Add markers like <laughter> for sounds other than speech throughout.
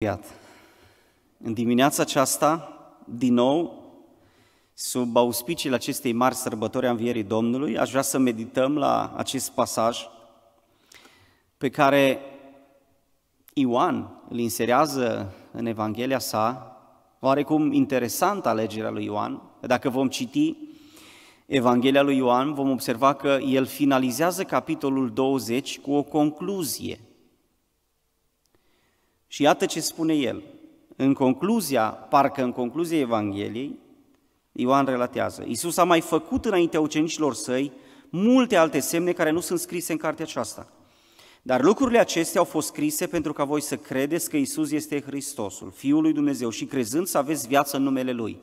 Iată. În dimineața aceasta, din nou, sub auspiciile acestei mari sărbători a Învierii Domnului, aș vrea să medităm la acest pasaj pe care Ioan îl inserează în Evanghelia sa, oarecum interesant alegerea lui Ioan. Dacă vom citi Evanghelia lui Ioan, vom observa că el finalizează capitolul 20 cu o concluzie – și iată ce spune el. În concluzia, parcă în concluzia Evangheliei, Ioan relatează, Iisus a mai făcut înaintea ucenicilor săi multe alte semne care nu sunt scrise în cartea aceasta. Dar lucrurile acestea au fost scrise pentru ca voi să credeți că Isus este Hristosul, Fiul lui Dumnezeu și crezând să aveți viață în numele Lui.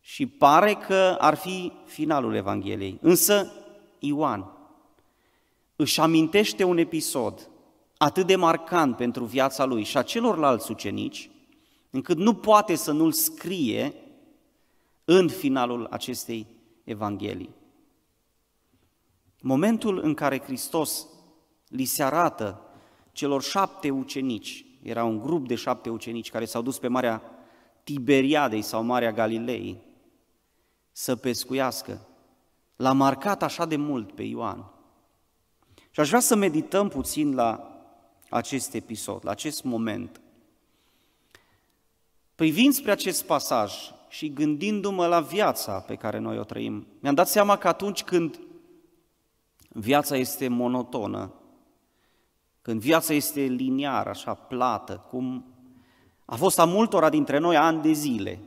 Și pare că ar fi finalul Evangheliei. Însă Ioan își amintește un episod atât de marcant pentru viața lui și a celorlalți ucenici, încât nu poate să nu-l scrie în finalul acestei Evanghelii. Momentul în care Hristos li se arată celor șapte ucenici, era un grup de șapte ucenici care s-au dus pe Marea Tiberiadei sau Marea Galilei să pescuiască, l-a marcat așa de mult pe Ioan. Și aș vrea să medităm puțin la la acest episod, la acest moment. Privind spre acest pasaj și gândindu-mă la viața pe care noi o trăim, mi-am dat seama că atunci când viața este monotonă, când viața este liniară, așa, plată, cum a fost a multora dintre noi ani de zile.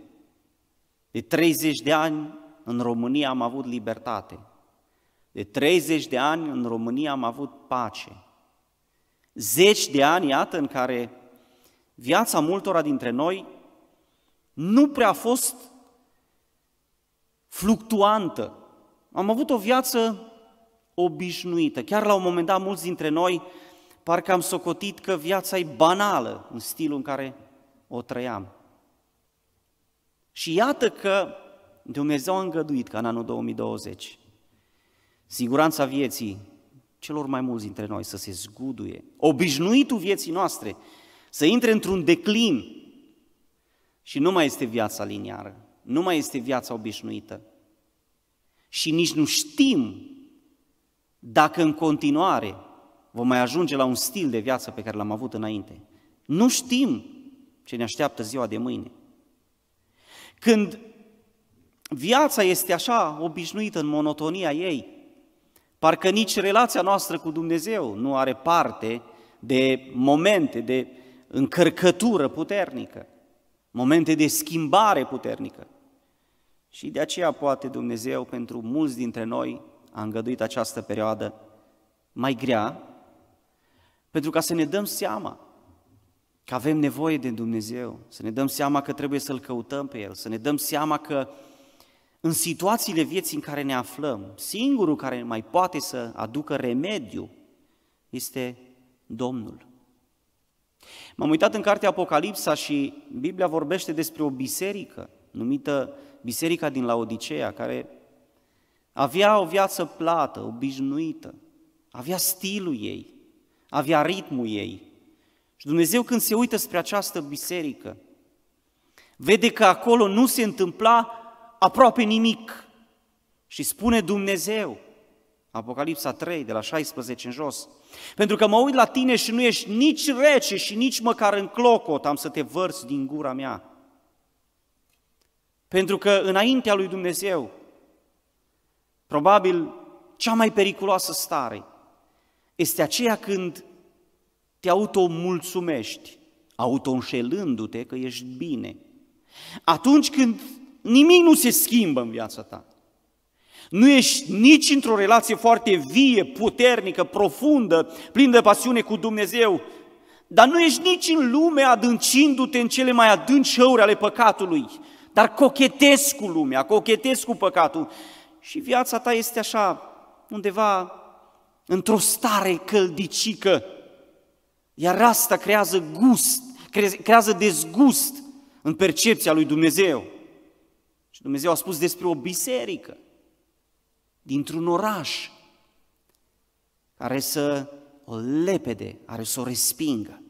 De 30 de ani în România am avut libertate. De 30 de ani în România am avut pace. Zeci de ani, iată, în care viața multora dintre noi nu prea a fost fluctuantă. Am avut o viață obișnuită. Chiar la un moment dat, mulți dintre noi parcă am socotit că viața e banală în stilul în care o trăiam. Și iată că Dumnezeu a îngăduit ca în anul 2020 siguranța vieții celor mai mulți dintre noi să se zguduie, obișnuitul vieții noastre, să intre într-un declin și nu mai este viața liniară, nu mai este viața obișnuită. Și nici nu știm dacă în continuare vom mai ajunge la un stil de viață pe care l-am avut înainte. Nu știm ce ne așteaptă ziua de mâine. Când viața este așa obișnuită în monotonia ei, Parcă nici relația noastră cu Dumnezeu nu are parte de momente de încărcătură puternică, momente de schimbare puternică. Și de aceea poate Dumnezeu pentru mulți dintre noi a îngăduit această perioadă mai grea, pentru ca să ne dăm seama că avem nevoie de Dumnezeu, să ne dăm seama că trebuie să-L căutăm pe El, să ne dăm seama că în situațiile vieții în care ne aflăm, singurul care mai poate să aducă remediu este Domnul. M-am uitat în cartea Apocalipsa și Biblia vorbește despre o biserică numită Biserica din Laodicea, care avea o viață plată, obișnuită, avea stilul ei, avea ritmul ei. Și Dumnezeu când se uită spre această biserică, vede că acolo nu se întâmpla aproape nimic. Și spune Dumnezeu, Apocalipsa 3, de la 16 în jos, pentru că mă uit la tine și nu ești nici rece și nici măcar în clocot, am să te vărs din gura mea. Pentru că înaintea lui Dumnezeu, probabil cea mai periculoasă stare este aceea când te automulțumești, auto-înșelându-te că ești bine. Atunci când Nimic nu se schimbă în viața ta. Nu ești nici într-o relație foarte vie, puternică, profundă, plină de pasiune cu Dumnezeu, dar nu ești nici în lume adâncindu-te în cele mai adânci ore ale păcatului, dar cochetezi cu lumea, cochetezi cu păcatul și viața ta este așa, undeva într-o stare căldicică, iar asta creează gust, creează dezgust în percepția lui Dumnezeu. Dumnezeu a spus despre o biserică dintr-un oraș care să o lepede, care să o respingă.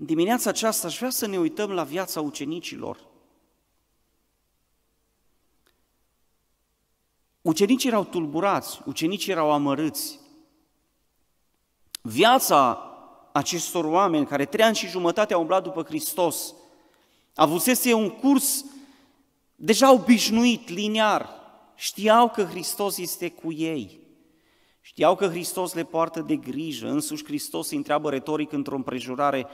În dimineața aceasta aș vrea să ne uităm la viața ucenicilor. Ucenicii erau tulburați, ucenicii erau amărâți. Viața acestor oameni care trei ani și jumătate au umblat după Hristos avusese un curs deja obișnuit, liniar, știau că Hristos este cu ei. Știau că Hristos le poartă de grijă, însuși Hristos îi întreabă retoric într-o împrejurare,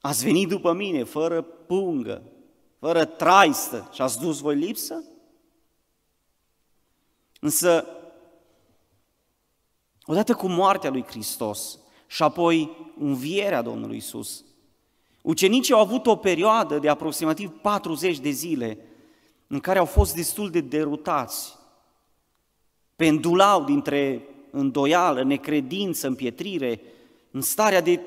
ați venit după mine fără pungă, fără traistă și ați dus voi lipsă? Însă, odată cu moartea lui Hristos și apoi învierea Domnului Iisus, Ucenicii au avut o perioadă de aproximativ 40 de zile în care au fost destul de derutați, pendulau dintre îndoială, necredință, împietrire, în starea de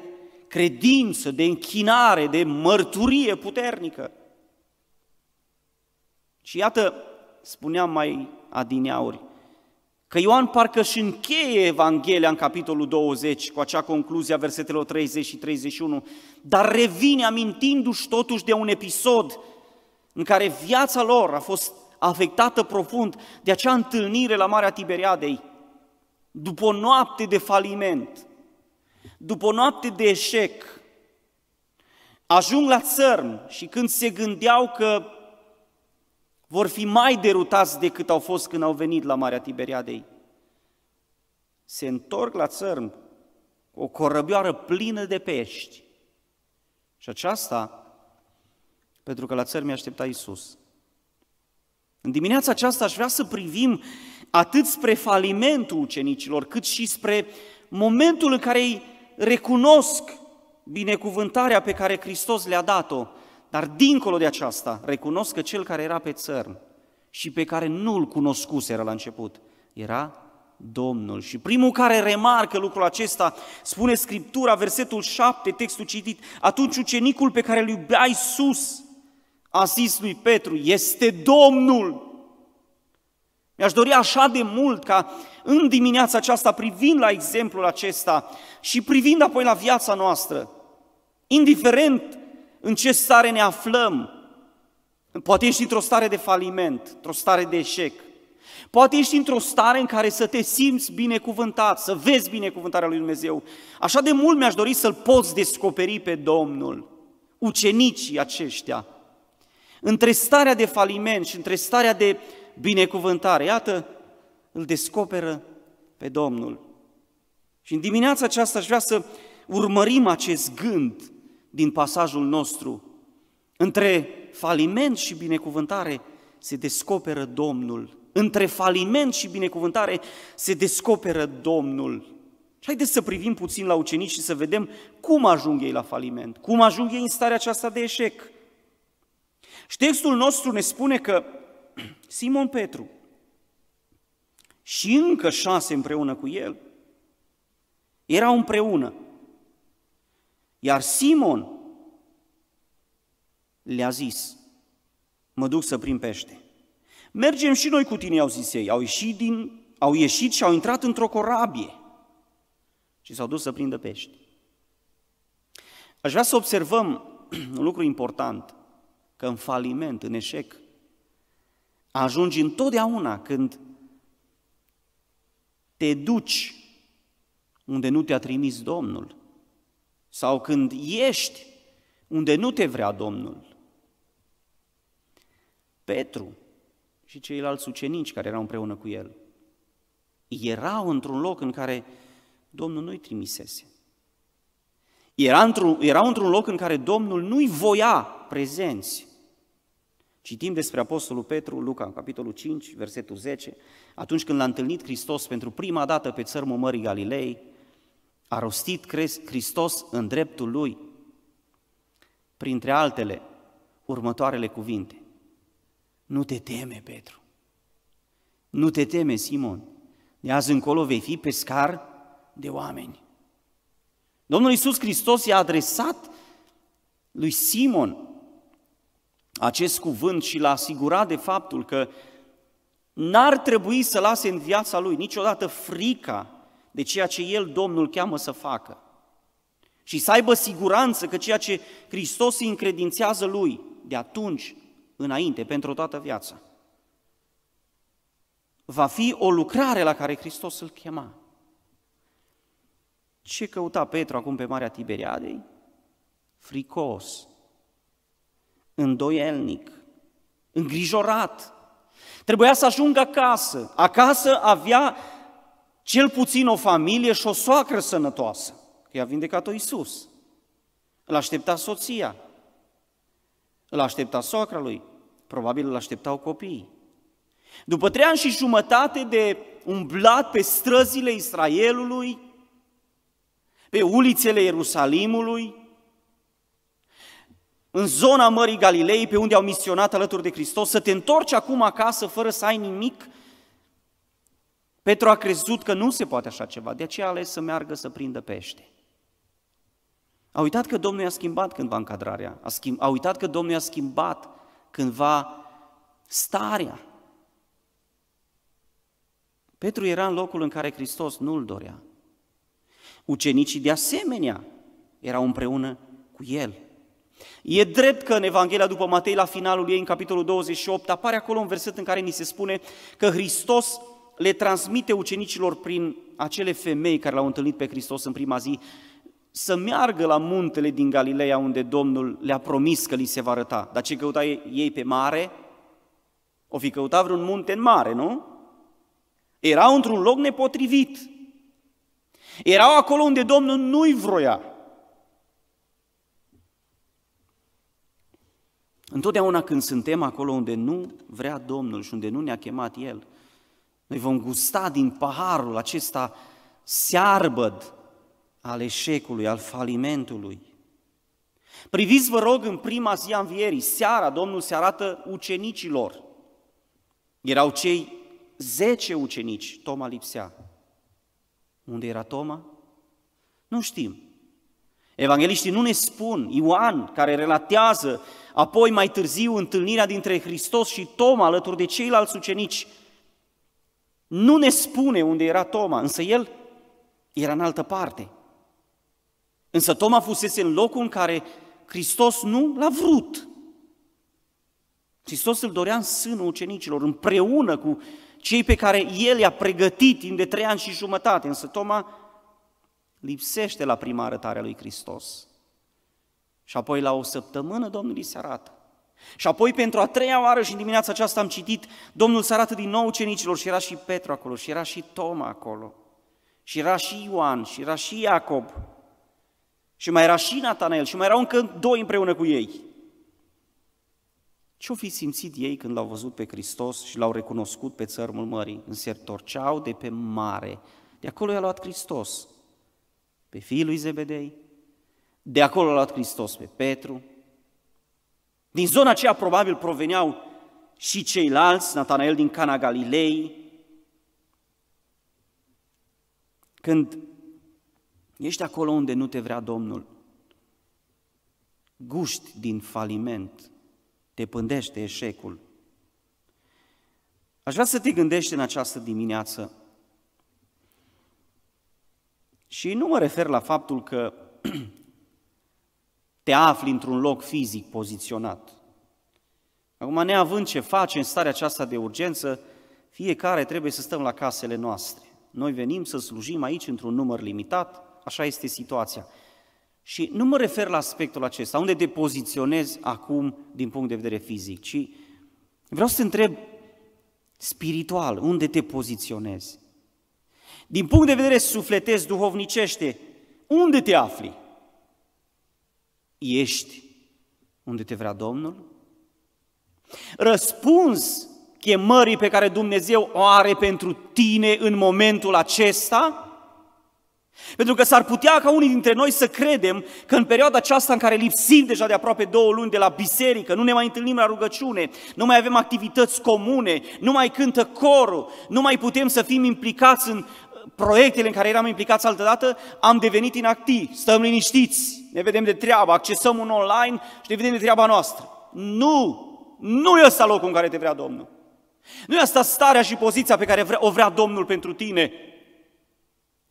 credință, de închinare, de mărturie puternică. Și iată, spuneam mai adineauri, Că Ioan parcă și încheie Evanghelia în capitolul 20 cu acea concluzie a versetelor 30 și 31, dar revine amintindu-și totuși de un episod în care viața lor a fost afectată profund de acea întâlnire la Marea Tiberiadei, după o noapte de faliment, după o noapte de eșec, ajung la țărm și când se gândeau că vor fi mai derutați decât au fost când au venit la Marea Tiberiadei. Se întorc la țărm o corăbioară plină de pești. Și aceasta pentru că la țărm mi-a aștepta Iisus. În dimineața aceasta aș vrea să privim atât spre falimentul ucenicilor, cât și spre momentul în care ei recunosc binecuvântarea pe care Hristos le-a dat-o dar dincolo de aceasta, recunosc că cel care era pe țărm și pe care nu-l cunoscuseră la început, era Domnul. Și primul care remarcă lucrul acesta, spune Scriptura, versetul 7, textul citit, atunci ucenicul pe care îl iubea Iisus, a zis lui Petru, este Domnul. Mi-aș dori așa de mult ca în dimineața aceasta, privind la exemplul acesta și privind apoi la viața noastră, indiferent în ce stare ne aflăm. Poate ești într-o stare de faliment, într-o stare de eșec. Poate ești într-o stare în care să te simți binecuvântat, să vezi binecuvântarea lui Dumnezeu. Așa de mult mi-aș dori să-L poți descoperi pe Domnul, ucenicii aceștia. Între starea de faliment și între starea de binecuvântare, iată, îl descoperă pe Domnul. Și în dimineața aceasta aș vrea să urmărim acest gând din pasajul nostru. Între faliment și binecuvântare se descoperă Domnul. Între faliment și binecuvântare se descoperă Domnul. Și haideți să privim puțin la ucenici și să vedem cum ajung ei la faliment, cum ajung ei în starea aceasta de eșec. Și textul nostru ne spune că <clears throat> Simon Petru și încă șase împreună cu el erau împreună iar Simon le-a zis, mă duc să prim pește. Mergem și noi cu tine, au zis ei. Au ieșit, din, au ieșit și au intrat într-o corabie și s-au dus să prindă pești. Aș vrea să observăm <clears throat> un lucru important, că în faliment, în eșec, ajungi întotdeauna când te duci unde nu te-a trimis Domnul sau când ești unde nu te vrea Domnul. Petru și ceilalți ucenici care erau împreună cu el erau într-un loc în care Domnul nu-i trimisese. Era într-un, erau într-un loc în care Domnul nu-i voia prezenți. Citim despre Apostolul Petru, Luca, capitolul 5, versetul 10, atunci când l-a întâlnit Hristos pentru prima dată pe țărmul Mării Galilei, a rostit Hristos în dreptul lui, printre altele, următoarele cuvinte. Nu te teme, Petru. Nu te teme, Simon. De azi încolo vei fi pescar de oameni. Domnul Iisus Hristos i-a adresat lui Simon acest cuvânt și l-a asigurat de faptul că n-ar trebui să lase în viața lui niciodată frica de ceea ce El, Domnul, cheamă să facă. Și să aibă siguranță că ceea ce Hristos îi încredințează lui de atunci înainte, pentru toată viața, va fi o lucrare la care Hristos îl chema. Ce căuta Petru acum pe Marea Tiberiadei? Fricos, îndoielnic, îngrijorat. Trebuia să ajungă acasă. Acasă avea cel puțin o familie și o soacră sănătoasă, că i-a vindecat-o Iisus. Îl aștepta soția, îl aștepta soacra lui, probabil îl așteptau copiii. După trei ani și jumătate de umblat pe străzile Israelului, pe ulițele Ierusalimului, în zona Mării Galilei, pe unde au misionat alături de Hristos, să te întorci acum acasă fără să ai nimic Petru a crezut că nu se poate așa ceva, de aceea a ales să meargă să prindă pește. A uitat că Domnul i-a schimbat cândva încadrarea, a, schimb, a uitat că Domnul i-a schimbat cândva starea. Petru era în locul în care Hristos nu-l dorea. Ucenicii de asemenea erau împreună cu el. E drept că în Evanghelia după Matei, la finalul ei, în capitolul 28, apare acolo un verset în care ni se spune că Hristos le transmite ucenicilor prin acele femei care l-au întâlnit pe Hristos în prima zi, să meargă la muntele din Galileea unde Domnul le-a promis că li se va arăta. Dar ce căuta ei pe mare? O fi căutat vreun munte în mare, nu? Erau într-un loc nepotrivit. Erau acolo unde Domnul nu-i vroia. Întotdeauna când suntem acolo unde nu vrea Domnul și unde nu ne-a chemat El, noi vom gusta din paharul acesta searbăd al eșecului, al falimentului. Priviți, vă rog, în prima zi a învierii, seara, Domnul se arată ucenicilor. Erau cei zece ucenici, Toma lipsea. Unde era Toma? Nu știm. Evangeliștii nu ne spun, Ioan, care relatează apoi mai târziu întâlnirea dintre Hristos și Toma alături de ceilalți ucenici, nu ne spune unde era Toma, însă el era în altă parte. Însă Toma fusese în locul în care Hristos nu l-a vrut. Hristos îl dorea în sânul ucenicilor, împreună cu cei pe care El i-a pregătit timp de trei ani și jumătate. Însă Toma lipsește la prima arătare a lui Hristos. Și apoi la o săptămână Domnul îi se arată. Și apoi, pentru a treia oară și în dimineața aceasta am citit, Domnul se arată din nou ucenicilor și era și Petru acolo, și era și Toma acolo, și era și Ioan, și era și Iacob, și mai era și Natanael, și mai erau încă doi împreună cu ei. Ce-au fi simțit ei când l-au văzut pe Hristos și l-au recunoscut pe țărmul mării? torceau de pe mare. De acolo i-a luat Hristos pe fiul lui Zebedei, de acolo a luat Hristos pe Petru, din zona aceea probabil proveneau și ceilalți, Natanael din Cana Galilei. Când ești acolo unde nu te vrea Domnul, guști din faliment, te pândește eșecul. Aș vrea să te gândești în această dimineață și nu mă refer la faptul că <clears throat> te afli într-un loc fizic poziționat. Acum, neavând ce face în starea aceasta de urgență, fiecare trebuie să stăm la casele noastre. Noi venim să slujim aici într-un număr limitat, așa este situația. Și nu mă refer la aspectul acesta, unde te poziționezi acum din punct de vedere fizic, ci vreau să te întreb spiritual, unde te poziționezi? Din punct de vedere sufletesc, duhovnicește, unde te afli? Ești unde te vrea Domnul? Răspuns chemării pe care Dumnezeu o are pentru tine în momentul acesta? Pentru că s-ar putea ca unii dintre noi să credem că în perioada aceasta în care lipsim deja de aproape două luni de la biserică, nu ne mai întâlnim la rugăciune, nu mai avem activități comune, nu mai cântă corul, nu mai putem să fim implicați în uh, proiectele în care eram implicați altădată, am devenit inactivi, stăm liniștiți, ne vedem de treabă, accesăm un online și ne vedem de treaba noastră. Nu! Nu e ăsta locul în care te vrea Domnul. Nu e asta starea și poziția pe care o vrea Domnul pentru tine.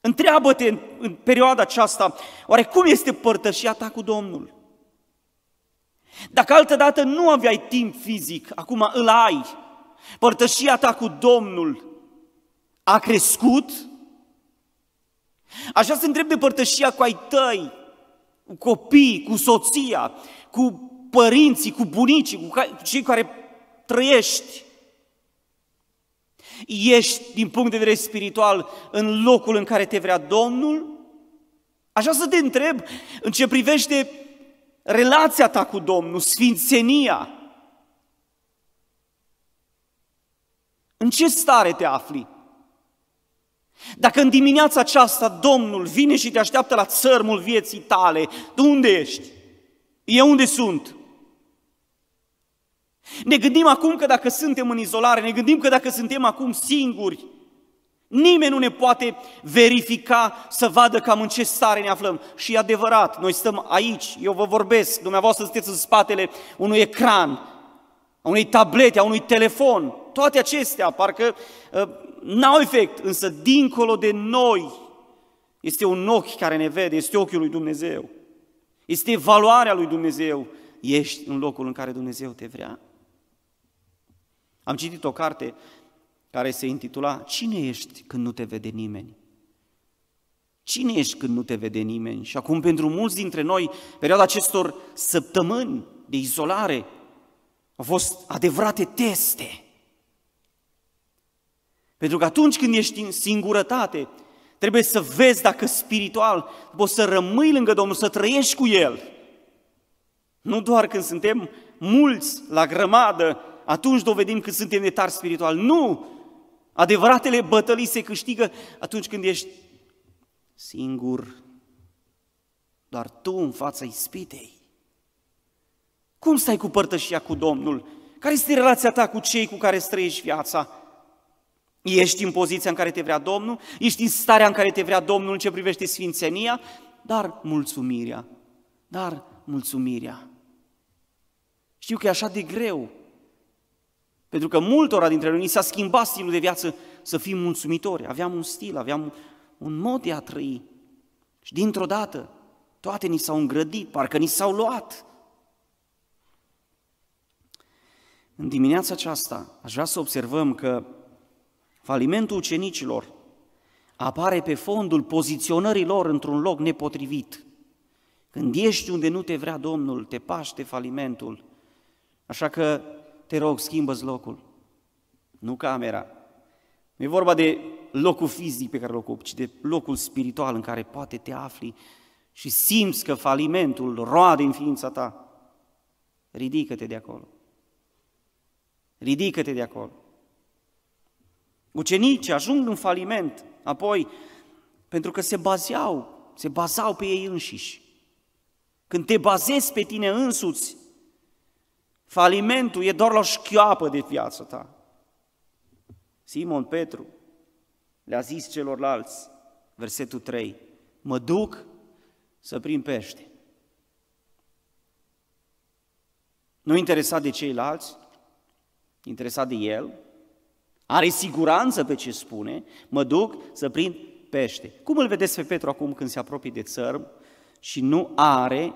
Întreabă-te în, în perioada aceasta, oare cum este părtășia ta cu Domnul? Dacă altădată nu aveai timp fizic, acum îl ai, părtășia ta cu Domnul a crescut? Așa se întreb de părtășia cu ai tăi, cu copiii, cu soția, cu părinții, cu bunicii, cu cei care trăiești. Ești, din punct de vedere spiritual, în locul în care te vrea Domnul? Așa să te întreb în ce privește relația ta cu Domnul, sfințenia. În ce stare te afli? Dacă în dimineața aceasta Domnul vine și te așteaptă la țărmul vieții tale, tu unde ești? Eu unde sunt? Ne gândim acum că dacă suntem în izolare, ne gândim că dacă suntem acum singuri, nimeni nu ne poate verifica să vadă cam în ce stare ne aflăm. Și e adevărat, noi stăm aici, eu vă vorbesc, dumneavoastră sunteți în spatele unui ecran, a unei tablete, a unui telefon, toate acestea, parcă ă, n-au efect, însă dincolo de noi este un ochi care ne vede, este ochiul lui Dumnezeu. Este valoarea lui Dumnezeu. Ești în locul în care Dumnezeu te vrea? Am citit o carte care se intitula Cine ești când nu te vede nimeni? Cine ești când nu te vede nimeni? Și acum pentru mulți dintre noi, perioada acestor săptămâni de izolare, au fost adevărate teste pentru că atunci când ești în singurătate, trebuie să vezi dacă spiritual poți să rămâi lângă Domnul, să trăiești cu El. Nu doar când suntem mulți la grămadă, atunci dovedim că suntem de tari spiritual. Nu! Adevăratele bătălii se câștigă atunci când ești singur, doar tu în fața ispitei. Cum stai cu părtășia cu Domnul? Care este relația ta cu cei cu care străiești viața? Ești în poziția în care te vrea Domnul, ești în starea în care te vrea Domnul în ce privește sfințenia, dar mulțumirea, dar mulțumirea. Știu că e așa de greu, pentru că multora dintre noi s-a schimbat stilul de viață să fim mulțumitori. Aveam un stil, aveam un mod de a trăi. Și dintr-o dată, toate ni s-au îngrădit, parcă ni s-au luat. În dimineața aceasta, aș vrea să observăm că Falimentul ucenicilor apare pe fondul poziționării lor într-un loc nepotrivit. Când ești unde nu te vrea Domnul, te paște falimentul. Așa că te rog, schimbă locul, nu camera. Nu e vorba de locul fizic pe care îl ocupi, ci de locul spiritual în care poate te afli și simți că falimentul roade în ființa ta. Ridică-te de acolo. Ridică-te de acolo. Ucenici ajung în faliment, apoi, pentru că se bazeau, se bazau pe ei înșiși. Când te bazezi pe tine însuți, falimentul e doar la șchioapă de viața ta. Simon Petru le-a zis celorlalți, versetul 3, mă duc să prim pește. Nu interesat de ceilalți, interesat de el, are siguranță pe ce spune, mă duc să prind pește. Cum îl vedeți pe Petru acum când se apropie de țărm și nu are,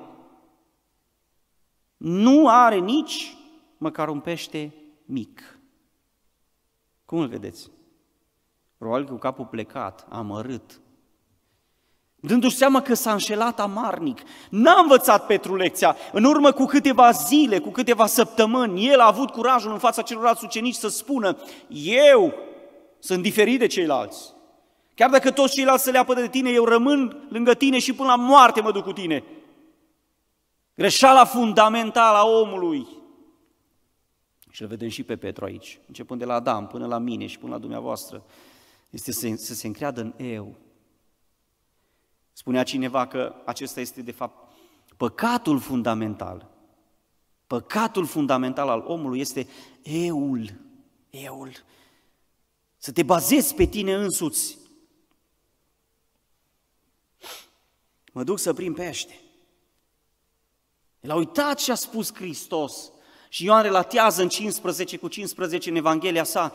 nu are nici măcar un pește mic. Cum îl vedeți? Probabil cu capul plecat, amărât, dându-și seama că s-a înșelat amarnic. N-a învățat Petru lecția. În urmă cu câteva zile, cu câteva săptămâni, el a avut curajul în fața celorlalți ucenici să spună, eu sunt diferit de ceilalți. Chiar dacă toți ceilalți se leapă de tine, eu rămân lângă tine și până la moarte mă duc cu tine. Greșeala fundamentală a omului. Și îl vedem și pe Petru aici, începând de la Adam până la mine și până la dumneavoastră, este să, să se încreadă în eu, Spunea cineva că acesta este, de fapt, păcatul fundamental. Păcatul fundamental al omului este eul, eul. Să te bazezi pe tine însuți. Mă duc să prind pește. El a uitat ce a spus Hristos. Și Ioan relatează în 15 cu 15 în Evanghelia sa,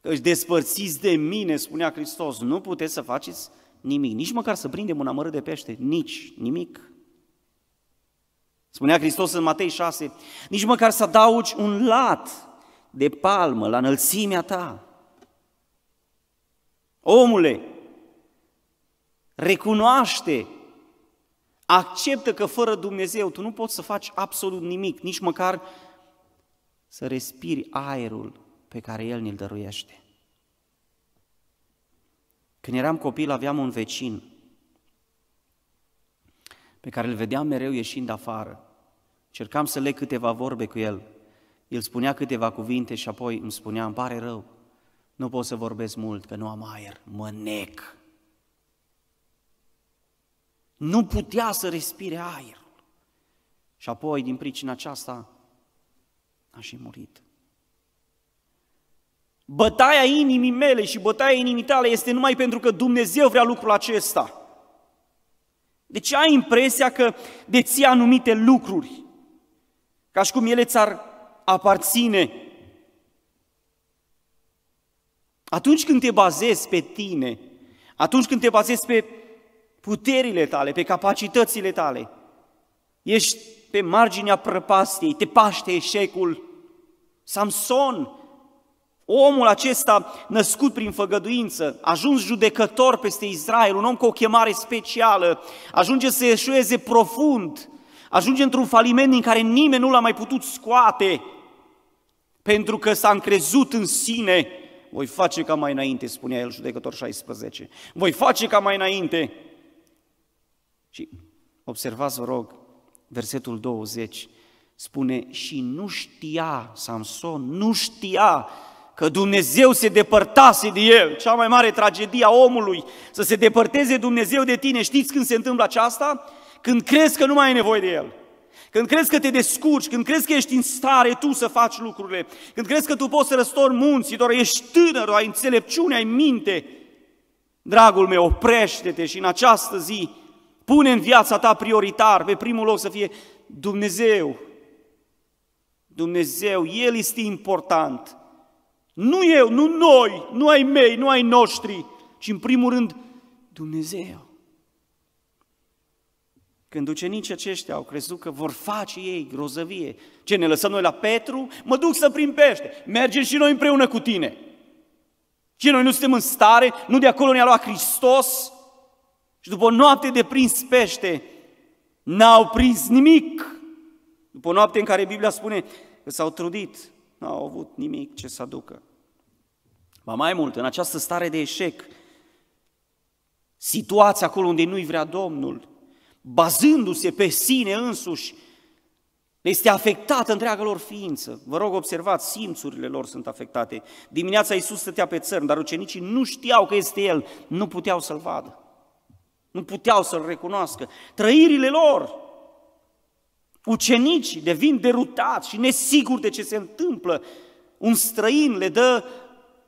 că își despărțiți de mine, spunea Hristos, nu puteți să faceți nimic. Nici măcar să prindem un amărât de pește, nici, nimic. Spunea Hristos în Matei 6, nici măcar să adaugi un lat de palmă la înălțimea ta. Omule, recunoaște, acceptă că fără Dumnezeu tu nu poți să faci absolut nimic, nici măcar să respiri aerul pe care El ne-l dăruiește. Când eram copil aveam un vecin pe care îl vedeam mereu ieșind afară. Cercam să leg câteva vorbe cu el. El spunea câteva cuvinte și apoi îmi spunea, îmi pare rău, nu pot să vorbesc mult, că nu am aer, mă nec. Nu putea să respire aer. Și apoi, din pricina aceasta, a și murit. Bătaia inimii mele și bătaia inimii tale este numai pentru că Dumnezeu vrea lucrul acesta. Deci ai impresia că deții anumite lucruri, ca și cum ele ți-ar aparține. Atunci când te bazezi pe tine, atunci când te bazezi pe puterile tale, pe capacitățile tale, ești pe marginea prăpastiei, te paște eșecul. Samson, Omul acesta, născut prin făgăduință, ajuns judecător peste Israel, un om cu o chemare specială, ajunge să eșueze profund, ajunge într-un faliment din care nimeni nu l-a mai putut scoate, pentru că s-a încrezut în sine. Voi face ca mai înainte, spunea el, judecător 16. Voi face ca mai înainte. Și observați, vă rog, versetul 20 spune, și nu știa Samson, nu știa că Dumnezeu se depărtase de el. Cea mai mare tragedie a omului, să se depărteze Dumnezeu de tine. Știți când se întâmplă aceasta? Când crezi că nu mai ai nevoie de el. Când crezi că te descurci, când crezi că ești în stare tu să faci lucrurile, când crezi că tu poți să răstori munții, doar ești tânăr, ai înțelepciune, ai minte, dragul meu, oprește-te și în această zi pune în viața ta prioritar, pe primul loc să fie Dumnezeu. Dumnezeu, El este important. Nu eu, nu noi, nu ai mei, nu ai noștri, ci în primul rând Dumnezeu. Când ucenicii aceștia au crezut că vor face ei grozăvie, ce ne lăsăm noi la Petru? Mă duc să prim pește, mergem și noi împreună cu tine. Și noi nu suntem în stare, nu de acolo ne-a luat Hristos. Și după o noapte de prins pește, n-au prins nimic. După o noapte în care Biblia spune că s-au trudit, nu au avut nimic ce să aducă. Ba mai mult, în această stare de eșec, situația acolo unde nu-i vrea Domnul, bazându-se pe sine însuși, este afectată întreaga lor ființă. Vă rog, observați, simțurile lor sunt afectate. Dimineața Iisus stătea pe țărm, dar ucenicii nu știau că este El, nu puteau să-L vadă. Nu puteau să-L recunoască. Trăirile lor Ucenicii devin derutați și nesiguri de ce se întâmplă. Un străin le dă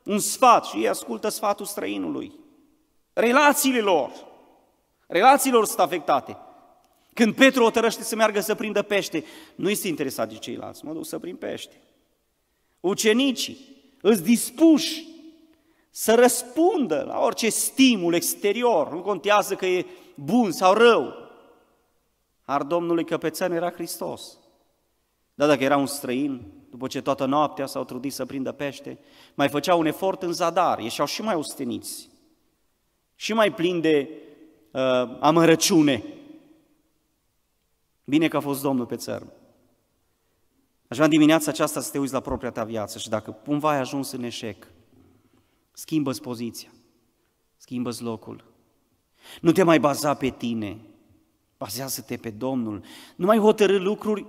un sfat și ei ascultă sfatul străinului. Relațiile lor, relațiile lor sunt afectate. Când Petru o tărăște să meargă să prindă pește, nu este interesat de ceilalți, mă duc să prind pește. Ucenicii îți dispuși să răspundă la orice stimul exterior, nu contează că e bun sau rău, ar Domnului căpețean era Hristos. Dar dacă era un străin, după ce toată noaptea s-au trudit să prindă pește, mai făceau un efort în zadar, ieșeau și mai osteniți, și mai plini de uh, amărăciune. Bine că a fost Domnul pe țărm. Aș vrea dimineața aceasta să te uiți la propria ta viață și dacă cumva ai ajuns în eșec, schimbă poziția, schimbă locul. Nu te mai baza pe tine, Bazează-te pe Domnul. Nu mai hotărâ lucruri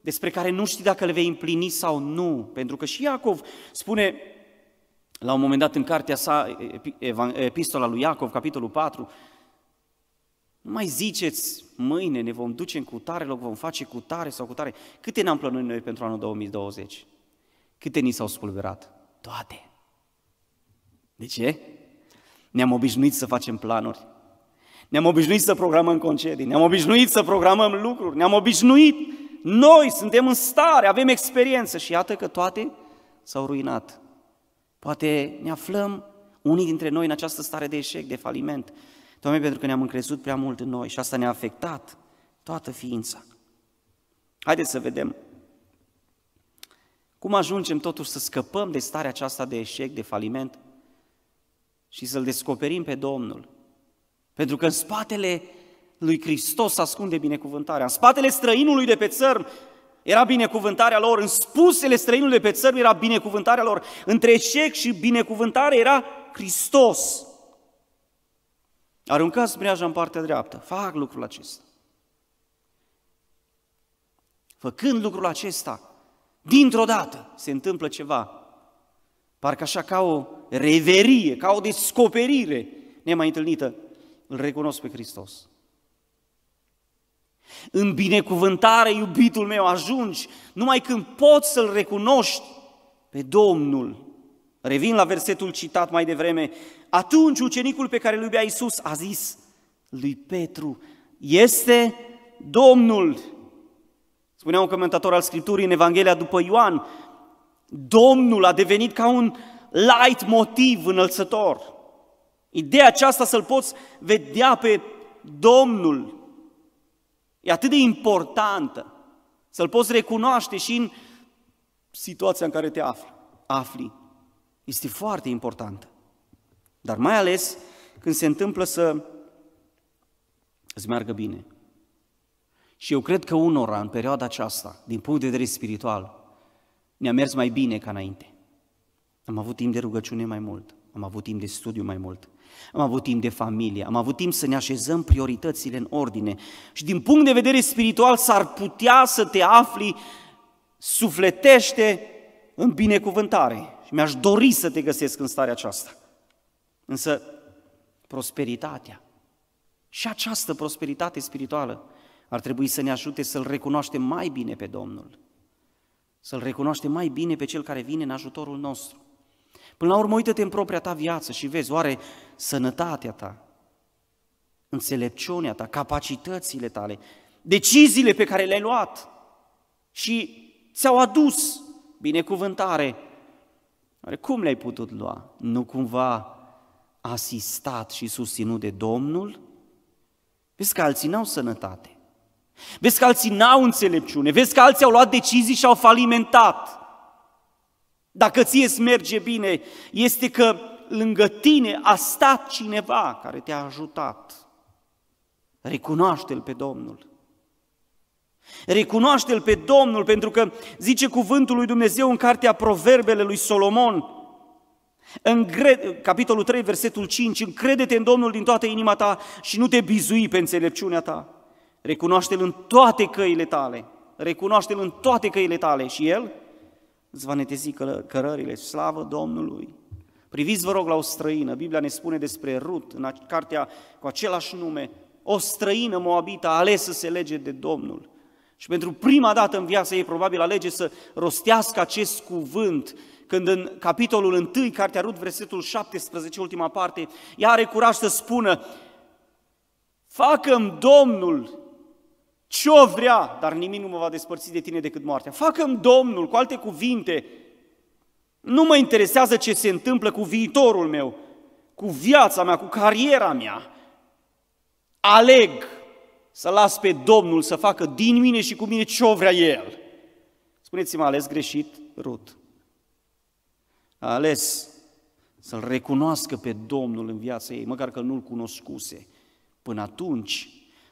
despre care nu știi dacă le vei împlini sau nu. Pentru că și Iacov spune la un moment dat în cartea sa, epistola lui Iacov, capitolul 4, nu mai ziceți, mâine ne vom duce în cutare, loc vom face cutare sau cutare. Câte ne-am plănuit noi pentru anul 2020? Câte ni s-au spulberat? Toate. De ce? Ne-am obișnuit să facem planuri. Ne-am obișnuit să programăm concedii, ne-am obișnuit să programăm lucruri, ne-am obișnuit. Noi suntem în stare, avem experiență și iată că toate s-au ruinat. Poate ne aflăm unii dintre noi în această stare de eșec, de faliment. Doamne, pentru că ne-am încrezut prea mult în noi și asta ne-a afectat toată ființa. Haideți să vedem cum ajungem totuși să scăpăm de starea aceasta de eșec, de faliment și să-L descoperim pe Domnul pentru că în spatele lui Hristos ascunde binecuvântarea. În spatele străinului de pe țărm era binecuvântarea lor, în spusele străinului de pe țărm era binecuvântarea lor. Între eșec și binecuvântare era Hristos. Aruncați breaja în partea dreaptă. Fac lucrul acesta. Făcând lucrul acesta, dintr-o dată se întâmplă ceva. Parcă așa ca o reverie, ca o descoperire nemai întâlnită îl recunosc pe Hristos. În binecuvântare, iubitul meu, ajungi numai când poți să-L recunoști pe Domnul. Revin la versetul citat mai devreme. Atunci ucenicul pe care îl iubea Iisus a zis lui Petru, este Domnul. Spunea un comentator al Scripturii în Evanghelia după Ioan, Domnul a devenit ca un light motiv înălțător. Ideea aceasta să-L poți vedea pe Domnul e atât de importantă, să-L poți recunoaște și în situația în care te afli. afli. Este foarte importantă. Dar mai ales când se întâmplă să îți meargă bine. Și eu cred că unora în perioada aceasta, din punct de vedere spiritual, ne-a mers mai bine ca înainte. Am avut timp de rugăciune mai mult am avut timp de studiu mai mult, am avut timp de familie, am avut timp să ne așezăm prioritățile în ordine și din punct de vedere spiritual s-ar putea să te afli sufletește în binecuvântare și mi-aș dori să te găsesc în starea aceasta. Însă prosperitatea și această prosperitate spirituală ar trebui să ne ajute să-L recunoaștem mai bine pe Domnul, să-L recunoaștem mai bine pe Cel care vine în ajutorul nostru. Până la urmă, uită-te în propria ta viață și vezi, oare sănătatea ta, înțelepciunea ta, capacitățile tale, deciziile pe care le-ai luat și ți-au adus binecuvântare, oare cum le-ai putut lua? Nu cumva asistat și susținut de Domnul? Vezi că alții n-au sănătate. Vezi că alții n-au înțelepciune. Vezi că alții au luat decizii și au falimentat. Dacă ție îți merge bine, este că lângă tine a stat cineva care te-a ajutat. Recunoaște-L pe Domnul. Recunoaște-L pe Domnul, pentru că zice cuvântul lui Dumnezeu în cartea Proverbele lui Solomon, în capitolul 3, versetul 5, încrede-te în Domnul din toată inima ta și nu te bizui pe înțelepciunea ta. Recunoaște-L în toate căile tale. Recunoaște-L în toate căile tale și El îți va netezi cărările, slavă Domnului. Priviți, vă rog, la o străină. Biblia ne spune despre Rut, în cartea cu același nume, o străină moabită ales să se lege de Domnul. Și pentru prima dată în viața ei probabil alege să rostească acest cuvânt când în capitolul 1, cartea Rut, versetul 17, ultima parte, ea are curaj să spună, facă Domnul ce-o vrea, dar nimic nu mă va despărți de tine decât moartea. Facă-mi Domnul, cu alte cuvinte, nu mă interesează ce se întâmplă cu viitorul meu, cu viața mea, cu cariera mea. Aleg să las pe Domnul să facă din mine și cu mine ce-o vrea El. Spuneți-mi, ales greșit Rut. A ales să-L recunoască pe Domnul în viața ei, măcar că nu-L cunoscuse. Până atunci,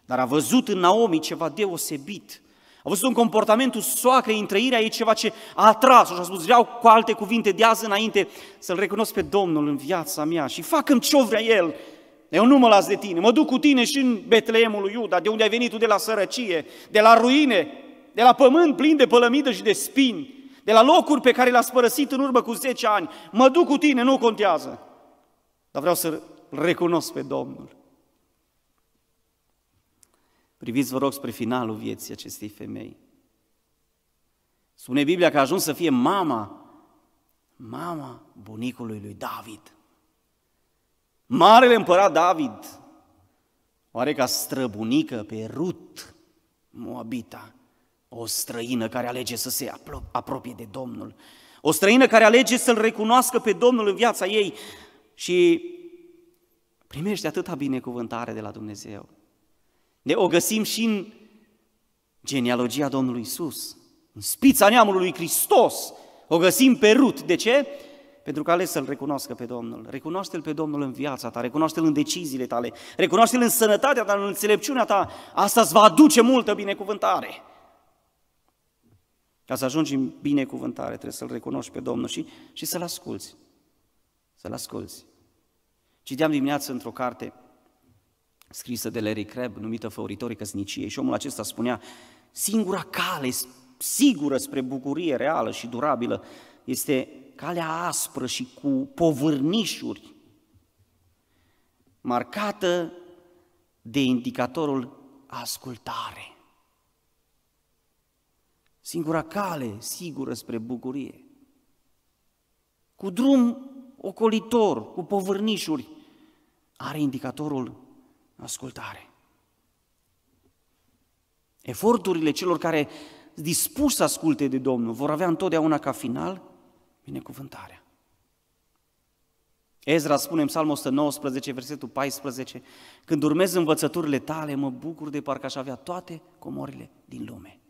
dar a văzut în Naomi ceva deosebit. A văzut un comportamentul soacrei, în trăirea ei, ceva ce a atras și a spus, vreau cu alte cuvinte de azi înainte să-L recunosc pe Domnul în viața mea și facă ce vrea El. Eu nu mă las de tine, mă duc cu tine și în Betleemul lui Iuda, de unde ai venit tu de la sărăcie, de la ruine, de la pământ plin de pălămidă și de spini, de la locuri pe care le-ați părăsit în urmă cu 10 ani. Mă duc cu tine, nu contează. Dar vreau să recunosc pe Domnul. Priviți, vă rog, spre finalul vieții acestei femei. Spune Biblia că a ajuns să fie mama, mama bunicului lui David. Marele împărat David, oare ca străbunică pe Rut, Moabita, o străină care alege să se apropie de Domnul, o străină care alege să-L recunoască pe Domnul în viața ei și primește atâta binecuvântare de la Dumnezeu. Ne o găsim și în genealogia Domnului Isus, în spița neamului lui Hristos. O găsim pe Rut. De ce? Pentru că ales să-L recunoască pe Domnul. Recunoaște-L pe Domnul în viața ta, recunoaște-L în deciziile tale, recunoaște-L în sănătatea ta, în înțelepciunea ta. Asta îți va aduce multă binecuvântare. Ca să ajungi în binecuvântare, trebuie să-L recunoști pe Domnul și, și să-L asculți. Să-L asculți. Citeam dimineață într-o carte, scrisă de Larry Crabb, numită Făuritorii Căsniciei, Și omul acesta spunea, singura cale sigură spre bucurie reală și durabilă este calea aspră și cu povârnișuri, marcată de indicatorul ascultare. Singura cale sigură spre bucurie. Cu drum ocolitor, cu povârnișuri, are indicatorul ascultare. Eforturile celor care dispus să asculte de Domnul vor avea întotdeauna ca final binecuvântarea. Ezra spune în Psalmul 119, versetul 14, când urmez învățăturile tale, mă bucur de parcă aș avea toate comorile din lume.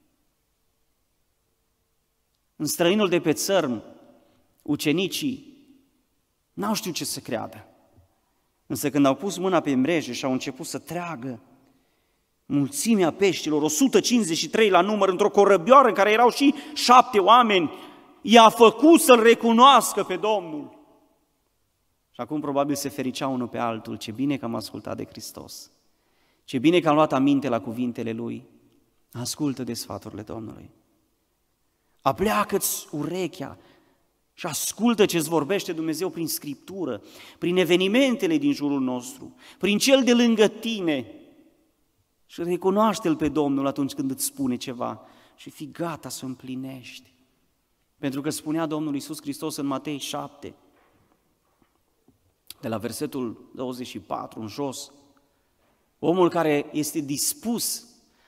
În străinul de pe țărm, ucenicii n-au știut ce să creadă. Însă când au pus mâna pe mreje și au început să treagă, mulțimea peștilor, 153 la număr, într-o corăbioară în care erau și șapte oameni, i-a făcut să-L recunoască pe Domnul. Și acum probabil se fericea unul pe altul, ce bine că am ascultat de Hristos, ce bine că am luat aminte la cuvintele Lui, ascultă de sfaturile Domnului. Apleacă-ți urechea și ascultă ce îți vorbește Dumnezeu prin Scriptură, prin evenimentele din jurul nostru, prin cel de lângă tine și recunoaște-L pe Domnul atunci când îți spune ceva și fi gata să împlinești. Pentru că spunea Domnul Iisus Hristos în Matei 7, de la versetul 24 în jos, omul care este dispus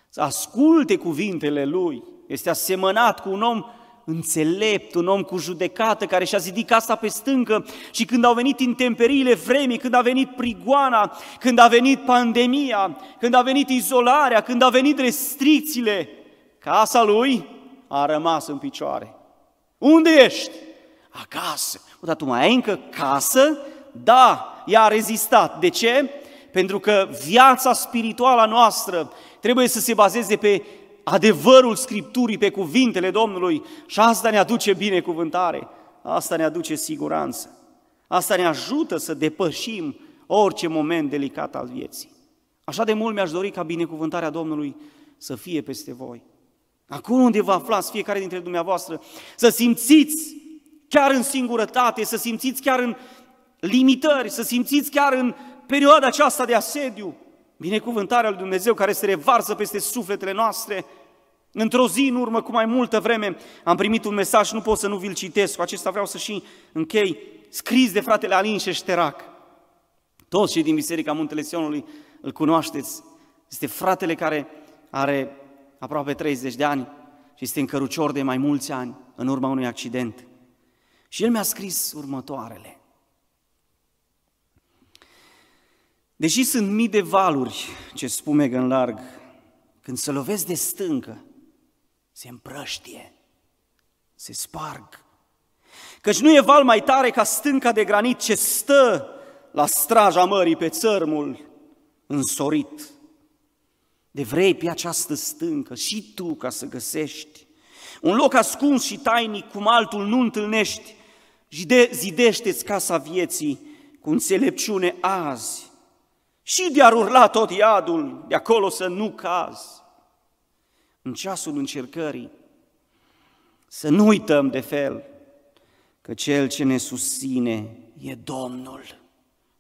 să asculte cuvintele Lui, este asemănat cu un om înțelept, un om cu judecată care și-a zidit casa pe stâncă și când au venit intemperiile vremii, când a venit prigoana, când a venit pandemia, când a venit izolarea, când a venit restricțiile, casa lui a rămas în picioare. Unde ești? Acasă. O, dar tu mai ai încă casă? Da, ea a rezistat. De ce? Pentru că viața spirituală a noastră trebuie să se bazeze pe adevărul Scripturii pe cuvintele Domnului și asta ne aduce binecuvântare, asta ne aduce siguranță, asta ne ajută să depășim orice moment delicat al vieții. Așa de mult mi-aș dori ca binecuvântarea Domnului să fie peste voi. Acolo unde vă aflați fiecare dintre dumneavoastră, să simțiți chiar în singurătate, să simțiți chiar în limitări, să simțiți chiar în perioada aceasta de asediu, binecuvântarea lui Dumnezeu care se revarsă peste sufletele noastre, Într-o zi în urmă, cu mai multă vreme, am primit un mesaj, nu pot să nu vi-l citesc, cu acesta vreau să și închei, scris de fratele Alin Șeșterac. Toți cei din Biserica Muntele Sionului îl cunoașteți. Este fratele care are aproape 30 de ani și este cărucior de mai mulți ani în urma unui accident. Și el mi-a scris următoarele. Deși sunt mii de valuri ce spumegă în larg, când se lovesc de stâncă, se împrăștie, se sparg. Căci nu e val mai tare ca stânca de granit ce stă la straja mării pe țărmul însorit. De vrei pe această stâncă și tu ca să găsești un loc ascuns și tainic cum altul nu întâlnești, zidește-ți casa vieții cu înțelepciune azi și de-ar urla tot iadul, de acolo să nu cazi în ceasul încercării. Să nu uităm de fel că Cel ce ne susține e Domnul,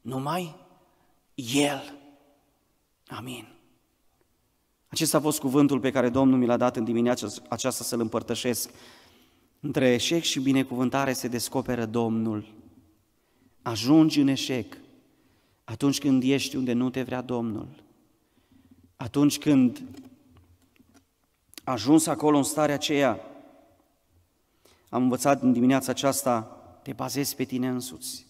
numai El. Amin. Acesta a fost cuvântul pe care Domnul mi l-a dat în dimineața aceasta să-l împărtășesc. Între eșec și binecuvântare se descoperă Domnul. Ajungi în eșec atunci când ești unde nu te vrea Domnul. Atunci când ajuns acolo în starea aceea, am învățat în dimineața aceasta, te bazezi pe tine însuți.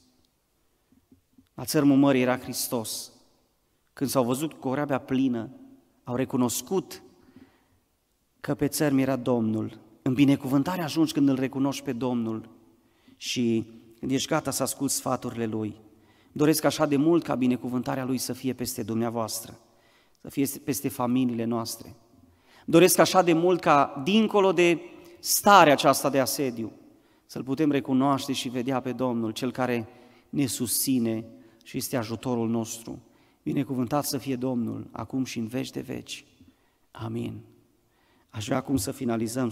La țărmul mării era Hristos. Când s-au văzut corabia plină, au recunoscut că pe țărm era Domnul. În binecuvântare ajungi când îl recunoști pe Domnul și când ești gata să asculți sfaturile Lui. Doresc așa de mult ca binecuvântarea Lui să fie peste dumneavoastră, să fie peste familiile noastre, doresc așa de mult ca, dincolo de starea aceasta de asediu, să-L putem recunoaște și vedea pe Domnul, Cel care ne susține și este ajutorul nostru. Binecuvântat să fie Domnul, acum și în veci de veci. Amin. Aș vrea acum să finalizăm.